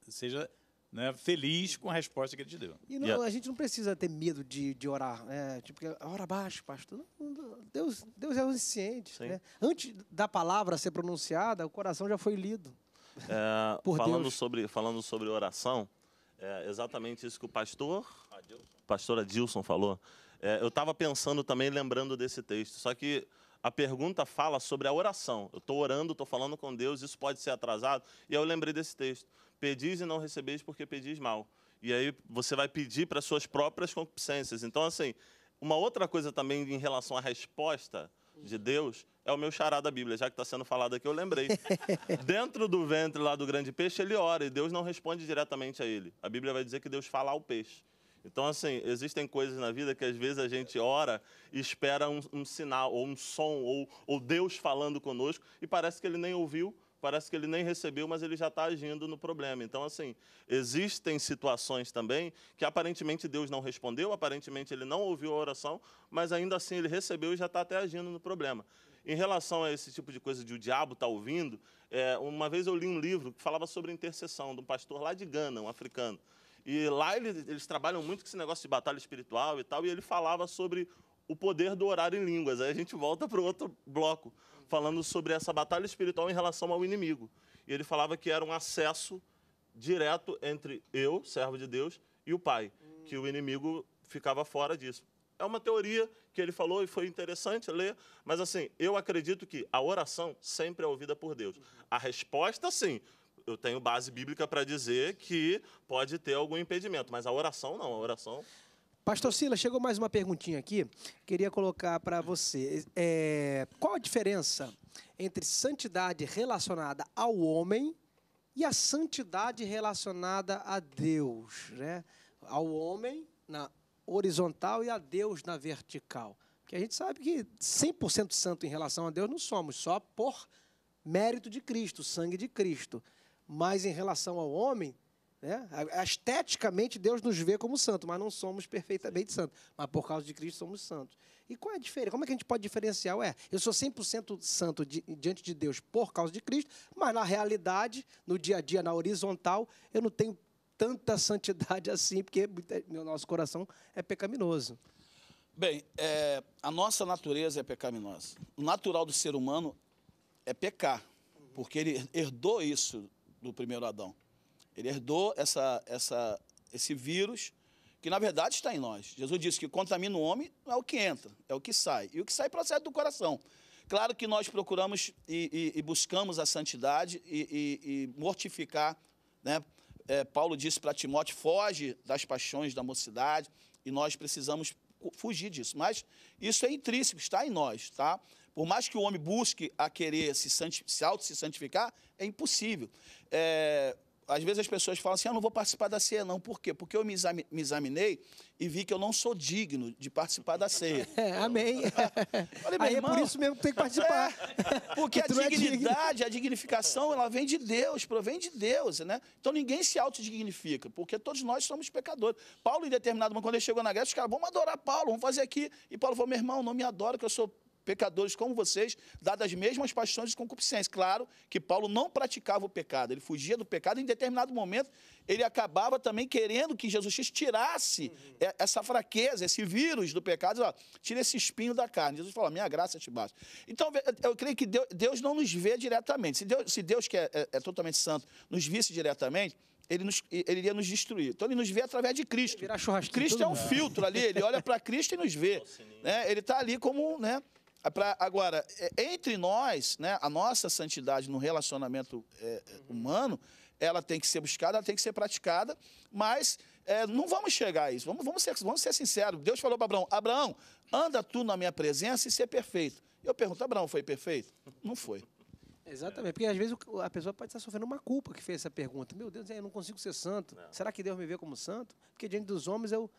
seja né, feliz com a resposta que ele te deu. E não, yeah. a gente não precisa ter medo de, de orar, né? Tipo, ora baixo, pastor. Deus, Deus é onisciente. Né? Antes da palavra ser pronunciada, o coração já foi lido. É, [LAUGHS] falando Deus. sobre falando sobre oração, é exatamente isso que o pastor Adilson. pastor Adilson falou. É, eu estava pensando também, lembrando desse texto. Só que a pergunta fala sobre a oração. Eu estou orando, estou falando com Deus, isso pode ser atrasado. E eu lembrei desse texto. Pedis e não recebeis porque pedis mal. E aí você vai pedir para suas próprias concupiscências. Então, assim, uma outra coisa também em relação à resposta de Deus é o meu chará da Bíblia, já que está sendo falado aqui, eu lembrei. [LAUGHS] Dentro do ventre lá do grande peixe, ele ora e Deus não responde diretamente a ele. A Bíblia vai dizer que Deus fala ao peixe. Então, assim, existem coisas na vida que às vezes a gente ora e espera um, um sinal, ou um som, ou, ou, Deus falando conosco, e parece que ele nem ouviu, parece que ele nem recebeu, mas ele já está agindo no problema. Então, assim, existem situações também que aparentemente Deus não respondeu, aparentemente ele não ouviu a oração, mas ainda assim ele recebeu e já está até agindo no problema. Em relação a esse tipo de coisa de o diabo está ouvindo, é, uma vez eu li um livro que falava sobre intercessão, de um pastor lá de Gana, um africano. E lá eles, eles trabalham muito com esse negócio de batalha espiritual e tal, e ele falava sobre o poder do orar em línguas. Aí a gente volta para o outro bloco, falando sobre essa batalha espiritual em relação ao inimigo. E ele falava que era um acesso direto entre eu, servo de Deus, e o Pai, que o inimigo ficava fora disso. É uma teoria que ele falou e foi interessante ler, mas assim, eu acredito que a oração sempre é ouvida por Deus. A resposta, sim, eu tenho base bíblica para dizer que pode ter algum impedimento, mas a oração não, a oração. Pastor Sila, chegou mais uma perguntinha aqui. Queria colocar para você. É, qual a diferença entre santidade relacionada ao homem e a santidade relacionada a Deus? Né? Ao homem na horizontal e a Deus na vertical. Porque a gente sabe que 100% santo em relação a Deus não somos, só por mérito de Cristo, sangue de Cristo. Mas em relação ao homem, né? Esteticamente, Deus nos vê como santo, mas não somos perfeitamente santos. Mas por causa de Cristo somos santos. E qual é a diferença? Como é que a gente pode diferenciar? Ué, eu sou 100% santo diante de Deus por causa de Cristo, mas na realidade, no dia a dia, na horizontal, eu não tenho tanta santidade [LAUGHS] assim, porque meu nosso coração é pecaminoso. Bem, é, a nossa natureza é pecaminosa. O natural do ser humano é pecar, porque ele herdou isso do primeiro Adão. Ele herdou essa, essa, esse vírus que, na verdade, está em nós. Jesus disse que contamina o homem é o que entra, é o que sai. E o que sai procede do coração. Claro que nós procuramos e, e, e buscamos a santidade e, e mortificar. Né? É, Paulo disse para Timóteo: foge das paixões da mocidade, e nós precisamos fugir disso. Mas isso é intrínseco, está em nós, tá? Por mais que o homem busque a querer se, se auto se santificar, é impossível. É, às vezes as pessoas falam assim: ah, eu não vou participar da ceia, não. Por quê? Porque eu me, me examinei e vi que eu não sou digno de participar da ceia. [LAUGHS] É, amém. [LAUGHS] Falei, Aí irmão, é por isso mesmo que tem que participar. É, porque [LAUGHS] a é dignidade, é a dignificação, ela vem de Deus, provém de Deus, né? Então ninguém se autodignifica, porque todos nós somos pecadores. Paulo, em determinado momento, quando ele chegou na Grécia, os caras, vamos adorar Paulo, vamos fazer aqui. E Paulo falou: meu irmão, não me adoro, que eu sou pecadores como vocês, dadas as mesmas paixões e concupiscências. Claro que Paulo não praticava o pecado, ele fugia do pecado e em determinado momento ele acabava também querendo que Jesus Cristo tirasse uhum. essa fraqueza, esse vírus do pecado, diz, ó, tira esse espinho da carne. Jesus fala, minha graça te basta. Então, eu creio que Deus não nos vê diretamente. Se Deus, se Deus que é, é, é totalmente santo, nos visse diretamente, ele, nos, ele iria nos destruir. Então ele nos vê através de Cristo. Cristo é um filtro ali, ele olha para [LAUGHS] Cristo e nos vê. Né? Ele está ali como, né? É pra, agora, é, entre nós, né, a nossa santidade no relacionamento é, é, humano, ela tem que ser buscada, ela tem que ser praticada, mas é, não vamos chegar a isso. Vamos, vamos, ser, vamos ser sinceros. Deus falou para Abraão: Abraão, anda tu na minha presença e ser perfeito. Eu pergunto: Abraão foi perfeito? Não foi. Exatamente, porque às vezes a pessoa pode estar sofrendo uma culpa que fez essa pergunta. Meu Deus, eu não consigo ser santo. Não. Será que Deus me vê como santo? Porque diante dos homens eu,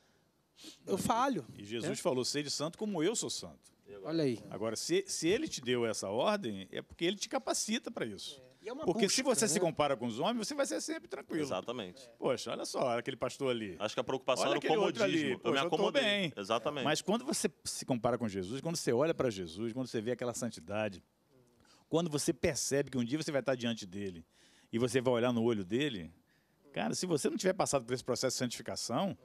eu falho. E Jesus né? falou: seja santo como eu sou santo. Olha aí. Agora, se, se ele te deu essa ordem, é porque ele te capacita para isso. É, é porque busca, se você né? se compara com os homens, você vai ser sempre tranquilo. Exatamente. Poxa, olha só, aquele pastor ali. Acho que a preocupação olha era o comodismo. Ali. Poxa, eu me acomodei. Eu bem. É. Exatamente. Mas quando você se compara com Jesus, quando você olha para Jesus, quando você vê aquela santidade, quando você percebe que um dia você vai estar diante dele e você vai olhar no olho dele, cara, se você não tiver passado por esse processo de santificação,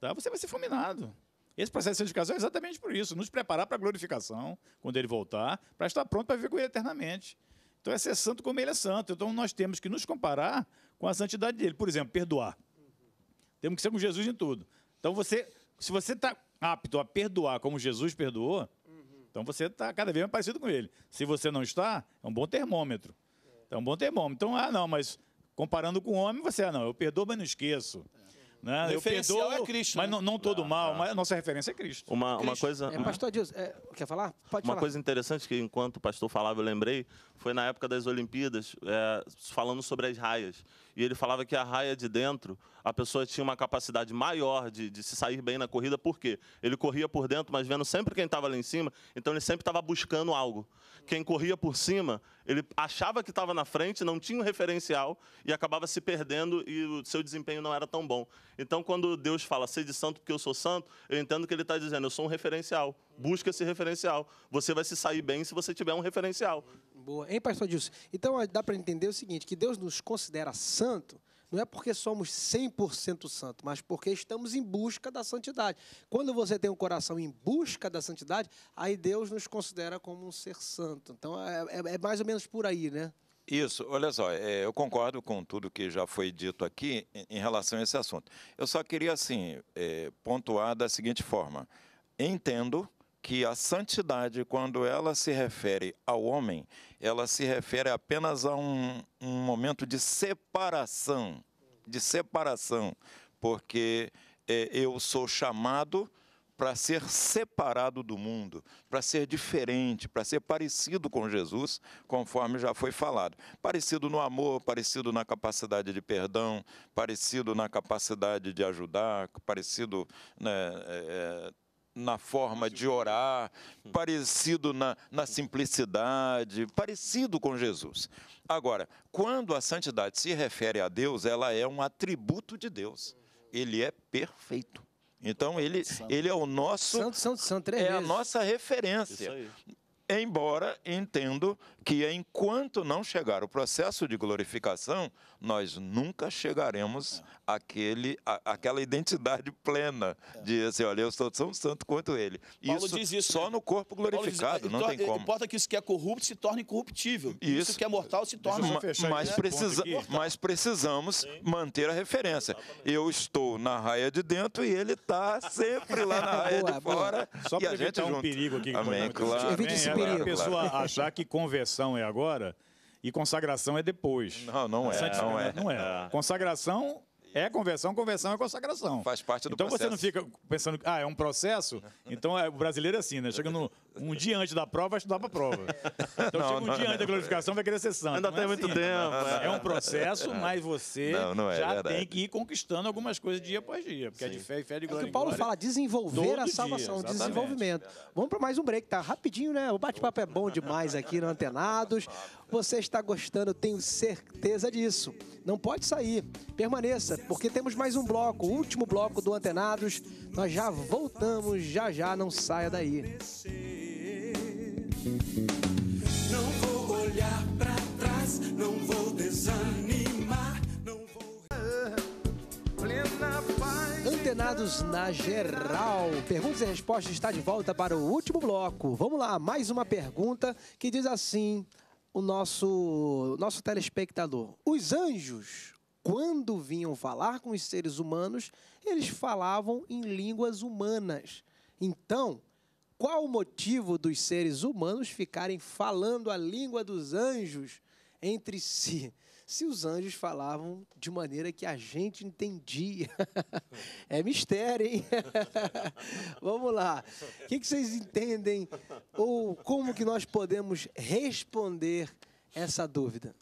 tá, você vai ser fulminado. Esse processo de santificação é exatamente por isso, nos preparar para a glorificação, quando ele voltar, para estar pronto para viver com ele eternamente. Então é ser santo como ele é santo. Então nós temos que nos comparar com a santidade dele. Por exemplo, perdoar. Temos que ser com Jesus em tudo. Então você, se você está apto a perdoar como Jesus perdoou, então você está cada vez mais parecido com ele. Se você não está, é um bom termômetro. É um bom termômetro. Então, ah, não, mas comparando com o homem, você, ah, não, eu perdoo, mas não esqueço. Né? Eu perdoo, é Cristo, mas né? não, não todo mal, mas a nossa referência é Cristo. Uma, Cristo. uma coisa... É, pastor Adilson, é, quer falar? Pode uma falar. coisa interessante que, enquanto o pastor falava, eu lembrei, foi na época das Olimpíadas, é, falando sobre as raias. E ele falava que a raia de dentro, a pessoa tinha uma capacidade maior de, de se sair bem na corrida, por quê? Ele corria por dentro, mas vendo sempre quem estava lá em cima, então ele sempre estava buscando algo. Quem corria por cima, ele achava que estava na frente, não tinha um referencial e acabava se perdendo e o seu desempenho não era tão bom. Então, quando Deus fala, ser de santo porque eu sou santo, eu entendo que ele está dizendo, eu sou um referencial. Busca esse referencial. Você vai se sair bem se você tiver um referencial. Boa. Hein, pastor Dilson? Então, dá para entender o seguinte, que Deus nos considera santo não é porque somos 100% santos, mas porque estamos em busca da santidade. Quando você tem um coração em busca da santidade, aí Deus nos considera como um ser santo. Então é, é, é mais ou menos por aí, né? Isso, olha só, é, eu concordo com tudo que já foi dito aqui em, em relação a esse assunto. Eu só queria, assim, é, pontuar da seguinte forma: entendo que a santidade, quando ela se refere ao homem, ela se refere apenas a um, um momento de separação, de separação, porque é, eu sou chamado para ser separado do mundo, para ser diferente, para ser parecido com Jesus, conforme já foi falado. Parecido no amor, parecido na capacidade de perdão, parecido na capacidade de ajudar, parecido né, é, é na forma de orar, parecido na, na simplicidade, parecido com Jesus. Agora, quando a santidade se refere a Deus, ela é um atributo de Deus. Ele é perfeito. Então ele, ele é o nosso santo, santo, santo, é a nossa referência. Embora entendo que enquanto não chegar o processo de glorificação, nós nunca chegaremos àquele, à, àquela identidade plena é. de assim, olha, eu sou tão santo quanto ele. Paulo isso, diz isso só né? no corpo glorificado, diz, não tem como. Importa que isso que é corrupto se torne corruptível. Isso, isso que é mortal se torne mortal. mas, precisa, mas tá. precisamos Sim. manter a referência. Exatamente. Eu estou na raia de dentro e ele está sempre lá na raia de fora. Só para evitar gente um junto. perigo aqui. Amém, claro. Evite esse perigo. a pessoa achar que conversão é agora e consagração é depois. Não, não é. Não é. Não é. é. Consagração é conversão, conversão é consagração. Faz parte do então processo. Então você não fica pensando, ah, é um processo? [LAUGHS] Então é, o brasileiro é assim, né? Chega no, um dia antes da prova vai estudar para a prova. Então não, chega um não, dia não, antes da glorificação vai querer ser santo. Ainda tem é muito assim, é tempo. Assim. É. é um processo, é. mas você é, já verdade. tem que ir conquistando algumas coisas dia após dia, porque Sim. é de fé e fé de glória. É o que Paulo fala, desenvolver a salvação, dia, desenvolvimento. Vamos para mais um break, tá rapidinho, né? O bate-papo é bom demais aqui no Antenados. Você está gostando, tenho certeza disso. Não pode sair, permaneça, porque temos mais um bloco, o último bloco do Antenados. Nós já voltamos, já já, não saia daí. Não vou olhar pra trás, não vou desanimar, não vou. Plena paz. Antenados na geral. Perguntas e respostas está de volta para o último bloco. Vamos lá, mais uma pergunta que diz assim: o nosso, nosso telespectador. Os anjos, quando vinham falar com os seres humanos, eles falavam em línguas humanas. Então, qual o motivo dos seres humanos ficarem falando a língua dos anjos entre si? Se os anjos falavam de maneira que a gente entendia. [LAUGHS] É mistério, hein? [LAUGHS] Vamos lá. O que vocês entendem? Ou como que nós podemos responder essa dúvida?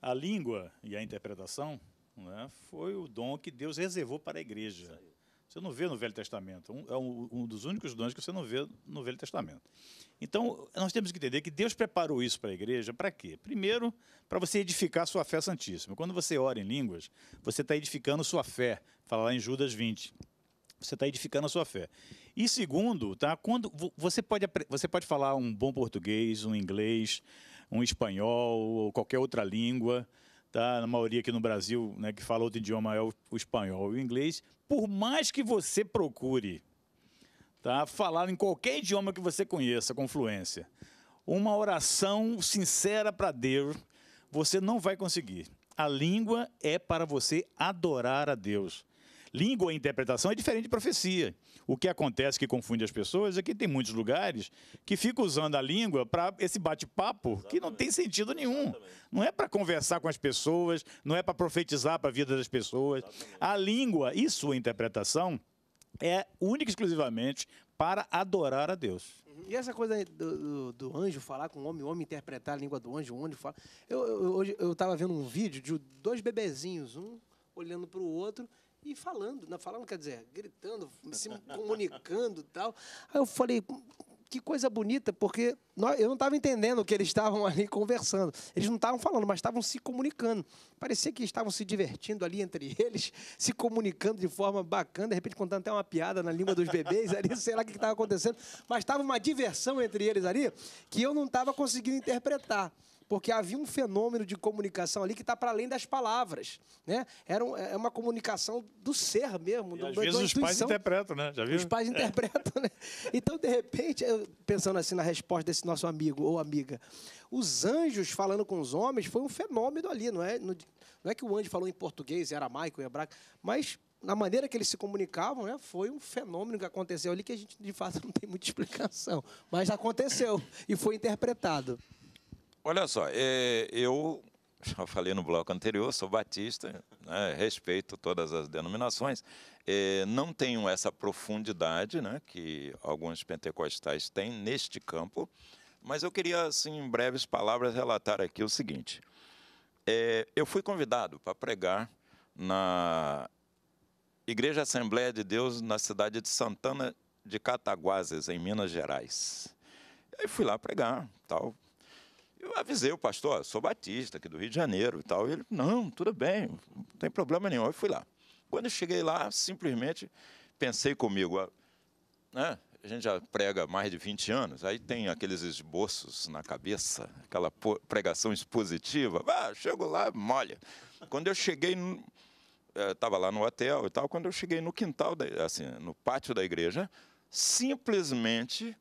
A língua e a interpretação né, foi o dom que Deus reservou para a igreja. Você não vê no Velho Testamento. Um, é um, um, dos únicos dons que você não vê no Velho Testamento. Então, nós temos que entender que Deus preparou isso para a igreja para quê? Primeiro, para você edificar sua fé santíssima. Quando você ora em línguas, você está edificando sua fé. Fala lá em Judas 20. Você está edificando a sua fé. E segundo, tá? Quando você pode, você pode falar um bom português, um inglês, um espanhol ou qualquer outra língua tá? Na maioria aqui no Brasil, né, que fala outro idioma é o, o espanhol e o inglês. Por mais que você procure, tá? Falar em qualquer idioma que você conheça com fluência, uma oração sincera para Deus, você não vai conseguir. A língua é para você adorar a Deus. Língua e interpretação é diferente de profecia. O que acontece que confunde as pessoas é que tem muitos lugares que ficam usando a língua para esse bate-papo que não tem sentido nenhum. Exatamente. Não é para conversar com as pessoas, não é para profetizar para a vida das pessoas. Exatamente. A língua e sua interpretação é única e exclusivamente para adorar a Deus. Uhum. E essa coisa do, do, do, anjo falar com o homem, o homem interpretar a língua do anjo, o anjo fala. Eu, eu, hoje eu estava vendo um vídeo de dois bebezinhos, um olhando para o outro, e falando, não, falando quer dizer, gritando, se comunicando tal. Aí eu falei, que coisa bonita, porque eu não estava entendendo o que eles estavam [LAUGHS] ali conversando. Eles não estavam falando, mas estavam se comunicando. Parecia que estavam se divertindo ali entre [LAUGHS] eles, se comunicando de forma bacana, de repente contando até uma piada na língua dos bebês ali, [LAUGHS] sei lá o que estava acontecendo. Mas estava uma diversão entre eles ali que eu não estava conseguindo interpretar porque havia um fenômeno de comunicação ali que está para além das palavras. Né? Era um, é uma comunicação do ser mesmo. Do, às vezes os pais interpretam, né? Já viu? Os pais é. interpretam, é. né? Então, de repente, eu, pensando assim na resposta desse nosso amigo ou amiga, os anjos falando com os homens foi um fenômeno ali, não é? Não, é que o anjo falou em português, era maico, hebraico, mas na maneira que eles se comunicavam, né, foi um fenômeno que aconteceu ali que a gente, de fato, [LAUGHS] não tem muita explicação. Mas aconteceu e foi interpretado. Olha só, é, eu [LAUGHS] já falei no bloco anterior, sou batista, né, respeito todas as denominações, é, não tenho essa profundidade né, que alguns pentecostais têm neste campo, mas eu queria, assim, em breves palavras, relatar aqui o seguinte. É, eu fui convidado para pregar na Igreja Assembleia de Deus, na cidade de Santana de Cataguases, em Minas Gerais. Eu fui lá pregar, tal, eu avisei o pastor, sou batista, aqui do Rio de Janeiro e tal. E ele, não, tudo bem, não tem problema nenhum. Eu fui lá. Quando eu cheguei lá, simplesmente pensei comigo, ah, né? a gente já prega mais de 20 anos, aí tem aqueles esboços na cabeça, aquela pregação expositiva. Ah, chego lá, molha. Quando eu cheguei, estava eh, lá no hotel e tal, quando eu cheguei no quintal, da, assim, no pátio da igreja, simplesmente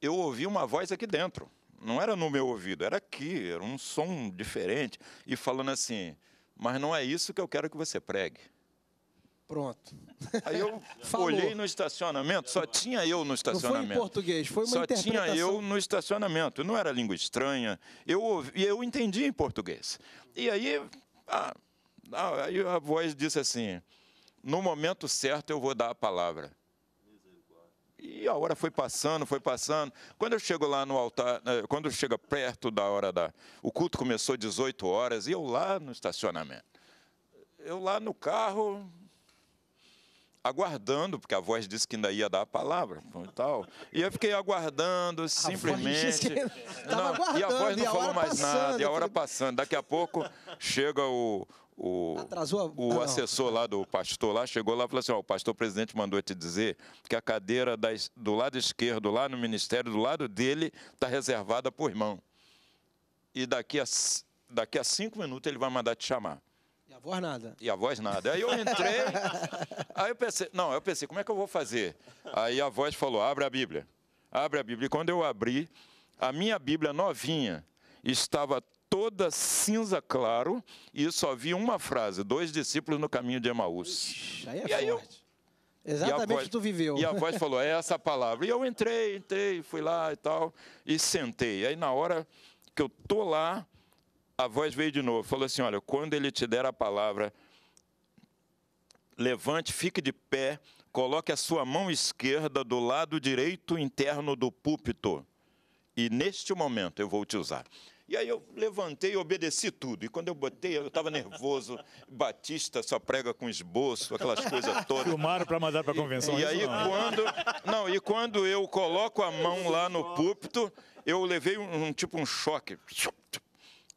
eu ouvi uma voz aqui dentro. Não era no meu ouvido, era aqui, era um som diferente. E falando assim, mas não é isso que eu quero que você pregue. Pronto. Aí eu [LAUGHS] Falou. olhei no estacionamento, só tinha eu no estacionamento. Não foi em português, foi uma só interpretação. Só tinha eu no estacionamento, não era língua estranha. Eu ouvi, eu entendi em português. E aí a, a, a voz disse assim: no momento certo eu vou dar a palavra. E a hora foi passando, foi passando. Quando eu chego lá no altar, né, quando chega perto da hora da. O culto começou às 18 horas e eu lá no estacionamento. Eu lá no carro, aguardando, porque a voz disse que ainda ia dar a palavra e tal. E eu fiquei aguardando, simplesmente. A não, aguardando, e a voz não e a falou mais passando, nada, e a hora passando. Daqui a pouco chega o, o, Atrasou a... o ah, assessor lá do pastor lá chegou lá e falou assim: ó, o pastor presidente mandou te dizer que a cadeira das, do lado esquerdo, lá no ministério, do lado dele, está reservada para o irmão. E daqui a, daqui a cinco minutos ele vai mandar te chamar. E a voz nada. E a voz nada. Aí eu entrei, [LAUGHS] aí eu pensei, não, eu pensei, como é que eu vou fazer? Aí a voz falou: abre a Bíblia. Abre a Bíblia. E quando eu abri, a minha Bíblia novinha estava toda cinza claro e só vi uma frase: dois discípulos no caminho de Emaús. aí é e forte. aí eu, Exatamente voz, que tu viveu. E a voz [LAUGHS] falou: é essa palavra. E eu entrei, entrei, fui lá e tal, e sentei. Aí na hora que eu tô lá, a voz veio de novo: falou assim, olha, quando ele te der a palavra, levante, fique de pé, coloque a sua mão esquerda do lado direito interno do púlpito. E neste momento eu vou te usar. E aí eu levantei e obedeci tudo. E quando eu botei, eu estava nervoso. [LAUGHS] Batista só prega com esboço, aquelas coisas todas. Filmaram para mandar para a convenção. E, e aí não. quando... Não, e quando eu coloco a mão lá no púlpito, eu levei um, um tipo um choque.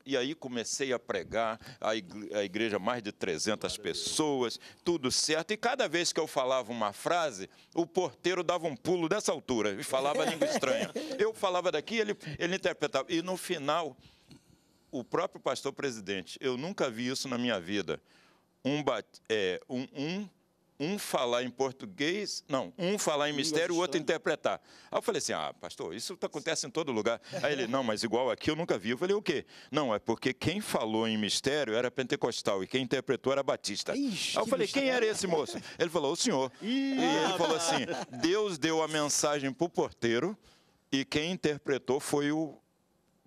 E aí comecei a pregar, a igreja, mais de 300 pessoas, tudo certo. E cada vez que eu falava uma frase, o porteiro dava um pulo dessa altura e falava língua estranha. [LAUGHS] Eu falava daqui, ele, ele interpretava. E no final, o próprio pastor presidente, eu nunca vi isso na minha vida. Um, bat, é, um, um um falar em português, não, um falar em mistério, o outro interpretar. Aí eu falei assim, ah, pastor, isso tá acontece em todo lugar. Aí ele, não, mas igual aqui eu nunca vi. Eu falei, o quê? Não, é porque quem falou em mistério era pentecostal e quem interpretou era batista. Ixi, Aí eu falei, quem era esse moço? Ele falou, o senhor. E ele falou assim, Deus deu a mensagem para o porteiro e quem interpretou foi o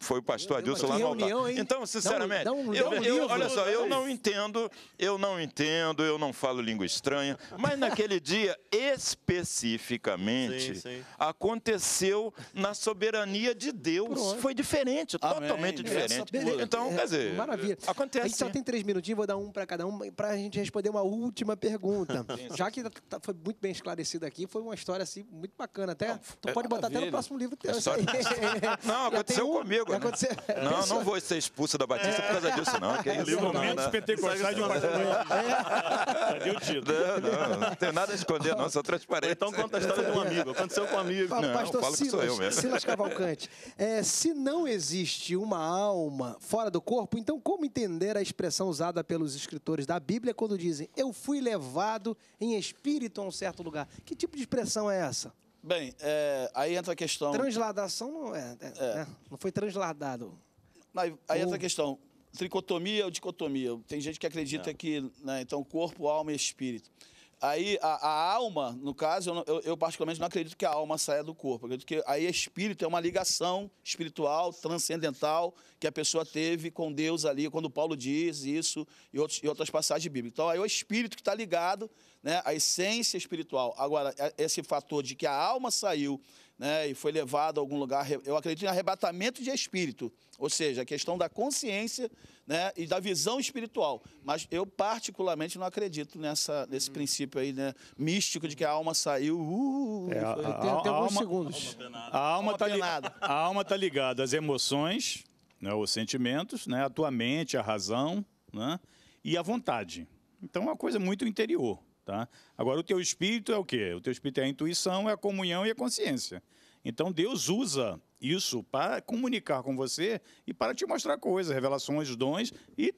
foi o pastor Adilson lá reunião, no altar. Hein? Então, sinceramente, dá um, dá um, eu, um eu, olha só, eu não entendo, eu não entendo, eu não falo língua estranha, mas naquele [LAUGHS] dia, especificamente, sim, sim. aconteceu na soberania de Deus. Pronto. Foi diferente, Amém. totalmente diferente. Então, é, quer dizer, Maravilha. acontece. A gente só tem três minutinhos, vou dar um para cada um, para a gente responder uma última pergunta. [LAUGHS] Sim, Já que tá, tá, foi muito bem esclarecido aqui, foi uma história assim muito bacana até. Não, tu é, pode botar tá até no próximo livro é teu. Assim. História... [LAUGHS] não, aconteceu um... comigo água. Né? Não, não vou ser expulso da Batista por causa disso, não. Que é isso, Movimentos né? pentecostais de uma é. é. Não, não, não tem nada a esconder, não, sou transparente. Então conta a história de um amigo. Aconteceu com um amigo. não, pastor Silas, sou eu mesmo. Silas Cavalcante. É, se não existe uma alma fora do corpo, então como entender a expressão usada pelos escritores da Bíblia quando dizem eu fui levado em espírito a um certo lugar? Que tipo de expressão é essa? Bem, é, aí entra a questão. Transladação não é. é. é. Né? Não foi transladado. Aí, aí entra a questão. Tricotomia ou dicotomia? Tem gente que acredita é. que. Né, então, corpo, alma e espírito. Aí a, a alma, no caso, eu, eu, eu, particularmente não acredito que a alma saia do corpo. Eu acredito que aí espírito é uma ligação espiritual, transcendental, que a pessoa teve com Deus ali, quando Paulo diz isso e, outros, e outras passagens bíblicas. Então aí é o espírito que está ligado, né, à essência espiritual. Agora, é, esse fator de que a alma saiu né, e foi levado a algum lugar. Eu acredito em arrebatamento de espírito, ou seja, a questão da consciência né, e da visão espiritual. Mas eu, particularmente, não acredito nessa, nesse hum. princípio aí, né, místico de que a alma saiu. Uh, uh, uh é, a, tem, a, alguns alma, segundos. A alma está ligada. [LAUGHS] A alma está ligada às emoções, né, os sentimentos, né, a tua mente, a razão né, e a vontade. Então é uma coisa muito interior. Tá? Agora, o teu espírito é o quê? O teu espírito é a intuição, é a comunhão e a consciência. Então, Deus usa isso para comunicar com você e para te mostrar coisas, revelações, dons e,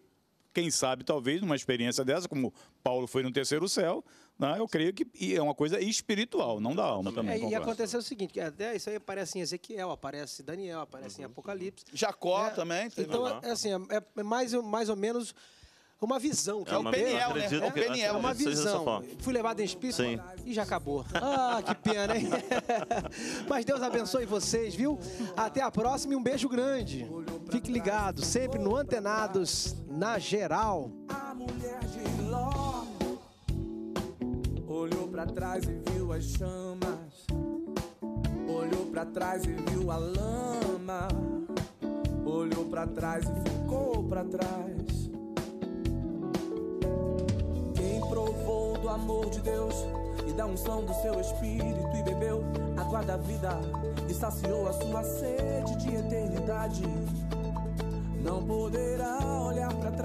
quem sabe, talvez, numa experiência dessa, como Paulo foi no terceiro céu, né? eu creio que é uma coisa espiritual, não da alma também. É, e aconteceu o seguinte, até isso aí aparece em Ezequiel, aparece em Daniel, aparece em uhum. Apocalipse. Jacó é, também. Então, é, assim, é, é mais, mais ou menos uma visão. Que é, é o PNL, né? É o PNL, uma visão. Fui levado em espírito Sim. e já acabou. Ah, que pena, hein? [LAUGHS] Mas Deus abençoe vocês, viu? Até a próxima e um beijo grande. Fique ligado, sempre no Antenados, na geral. A mulher de Ló olhou para trás e viu as chamas. Olhou para trás e viu a lama. Olhou para trás e ficou para trás. amor de Deus e da unção do seu espírito e bebeu água da vida e saciou a sua sede de eternidade. Não poderá olhar para trás.